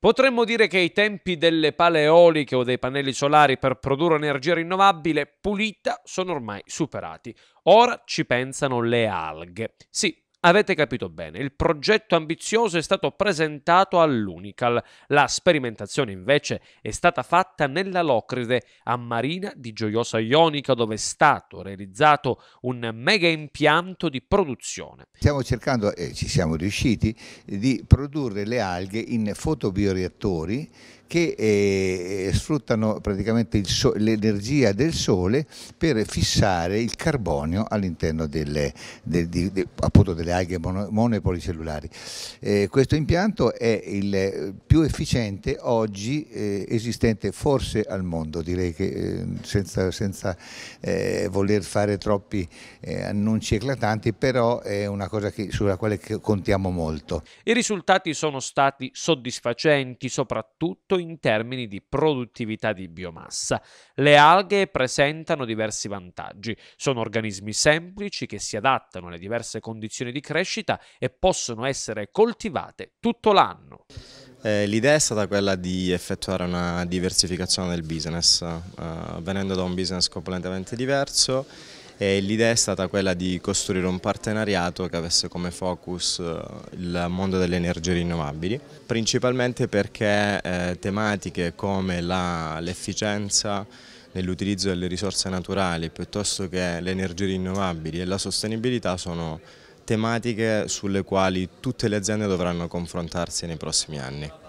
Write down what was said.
Potremmo dire che i tempi delle pale eoliche o dei pannelli solari per produrre energia rinnovabile pulita sono ormai superati. Ora ci pensano le alghe. Sì, Avete capito bene, il progetto ambizioso è stato presentato all'Unical, la sperimentazione invece è stata fatta nella Locride, a Marina di Gioiosa Ionica, dove è stato realizzato un mega impianto di produzione. Stiamo cercando, e ci siamo riusciti, di produrre le alghe in fotobioreattori che eh, sfruttano praticamente so- l'energia del sole per fissare il carbonio all'interno delle, de, de, de, delle alghe mono, monopolicellulari. Eh, questo impianto è il più efficiente oggi eh, esistente forse al mondo, direi che eh, senza, senza eh, voler fare troppi eh, annunci eclatanti, però è una cosa che, sulla quale contiamo molto. I risultati sono stati soddisfacenti soprattutto in termini di produttività di biomassa. Le alghe presentano diversi vantaggi. Sono organismi semplici che si adattano alle diverse condizioni di crescita e possono essere coltivate tutto l'anno. Eh, l'idea è stata quella di effettuare una diversificazione del business, eh, venendo da un business completamente diverso e l'idea è stata quella di costruire un partenariato che avesse come focus eh, il mondo delle energie rinnovabili, principalmente perché eh, tematiche come l'efficienza nell'utilizzo delle risorse naturali piuttosto che le energie rinnovabili e la sostenibilità sono tematiche sulle quali tutte le aziende dovranno confrontarsi nei prossimi anni.